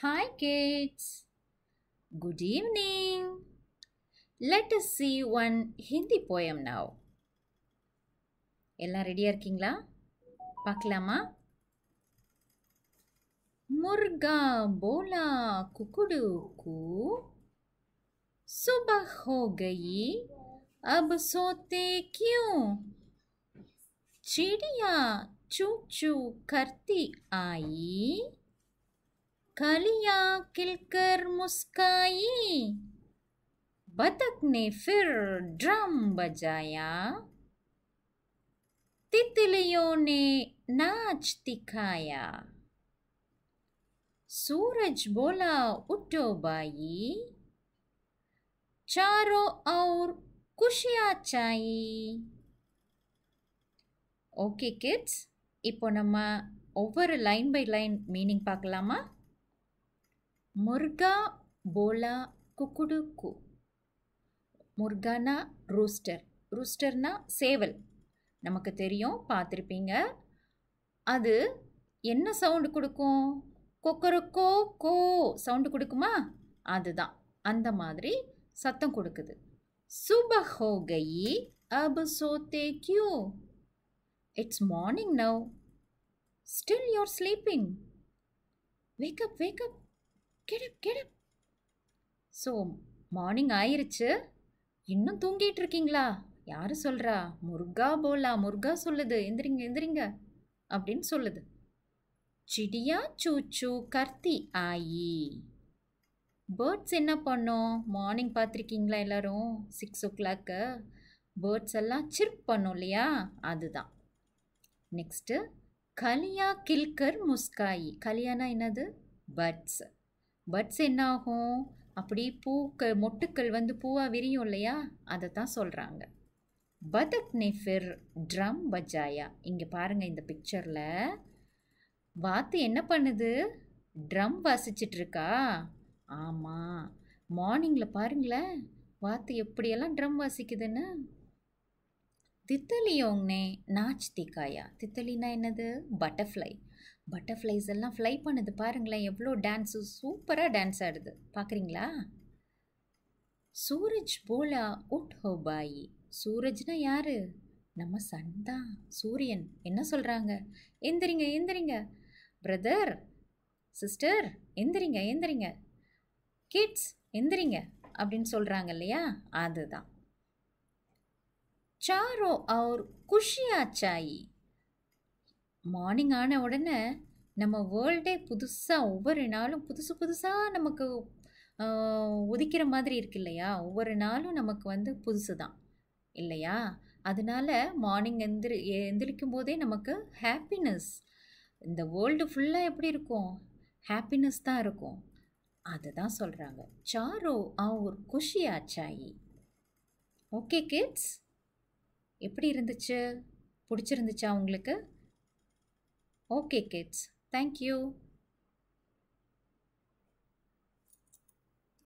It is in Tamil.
Hi kids. Good evening. Let us see one Hindi poem now. எல்லாம் ரெடியாக இருக்கீங்களா பார்க்கலாமா முர்கா போலா குக்குடு கூ सुबह हो गई अब सोते क्यों चिड़िया चू चू करती आई कलियां खिलकर मुस्काई बतख ने फिर ड्रम बजाया तितलियों ने नाच दिखाया सूरज बोला उठो बाई चारों और ಖುಷಿಯಾ चाई ओके किड्स इप्पो नम्मा over line by line meaning पाकलामा முர்கா போலா குக்குடு கு முர்கானா ரூஸ்டர் ரூஸ்டர்னா சேவல் நமக்கு தெரியும் பார்த்துருப்பீங்க அது என்ன சவுண்டு கொடுக்கும் கொக்கரக்கோ கோ சவுண்டு கொடுக்குமா அதுதான் அந்த மாதிரி சத்தம் கொடுக்குது சுபஹோகயி அபு சோத்தே கியூ it's morning now still you're sleeping wake up wake up get up get up so morning ஆயிருச்சு இன்னும் தூங்கிட்டு இருக்கீங்களா யார் சொல்கிறா முருகா போலா முருகா சொல்லுது எந்திரிங்க எந்திரிங்க அப்படின்னு சொல்லுது சிடியா சூச்சு கர்த்தி ஆயி பேர்ட்ஸ் என்ன பண்ணோம் மார்னிங் பார்த்துருக்கீங்களா எல்லோரும் சிக்ஸ் ஓ கிளாக்கு பேர்ட்ஸ் எல்லாம் சிர்ப் பண்ணும் இல்லையா அதுதான் நெக்ஸ்ட்டு கலியா கில்கர் முஸ்காயி கலியானா என்னது பேர்ட்ஸு பட்ஸ் என்னாகும் அப்படி பூக்கள் மொட்டுக்கள் வந்து பூவாக விரியும் இல்லையா அதை தான் சொல்கிறாங்க பதக் நெஃபிர் ட்ரம் பஜாயா இங்கே பாருங்கள் இந்த பிக்சரில் வாத்து என்ன பண்ணுது ட்ரம் வாசிச்சிட்ருக்கா ஆமாம் மார்னிங்கில் பாருங்களேன் வாத்து எப்படியெல்லாம் ட்ரம் வாசிக்குதுன்னு தித்தலியோங்னே நாச் திக்காயா தித்தலினா என்னது பட்டர்ஃப்ளை பட்டர்ஃப்ளைஸ் எல்லாம் ஃப்ளை பண்ணுது பாருங்களேன் எவ்வளோ டான்ஸு சூப்பராக டான்ஸ் ஆடுது பார்க்குறீங்களா சூரஜ் போலா உட் ஹோ பாயி சூரஜ்னா யார் நம்ம சன் தான் சூரியன் என்ன சொல்கிறாங்க எந்திரிங்க எந்திரிங்க பிரதர் சிஸ்டர் எந்திரிங்க எந்திரிங்க கிட்ஸ் எந்திரிங்க அப்படின்னு சொல்கிறாங்க இல்லையா அதுதான் சாரோ அவர் குஷியா சாயி மார்னிங் ஆன உடனே நம்ம வேர்ல்டே புதுசாக ஒவ்வொரு நாளும் புதுசு புதுசாக நமக்கு உதிக்கிற மாதிரி இருக்கு இல்லையா ஒவ்வொரு நாளும் நமக்கு வந்து புதுசு தான் இல்லையா அதனால் மார்னிங் எந்திரி எந்திரிக்கும் போதே நமக்கு ஹாப்பினஸ் இந்த வேர்ல்டு ஃபுல்லாக எப்படி இருக்கும் ஹாப்பினஸ் தான் இருக்கும் அதுதான் சொல்கிறாங்க சாரோ ஆ ஒரு குஷி ஆச்சாயி ஓகே கிட்ஸ் எப்படி இருந்துச்சு பிடிச்சிருந்துச்சா உங்களுக்கு Okay kids, thank you.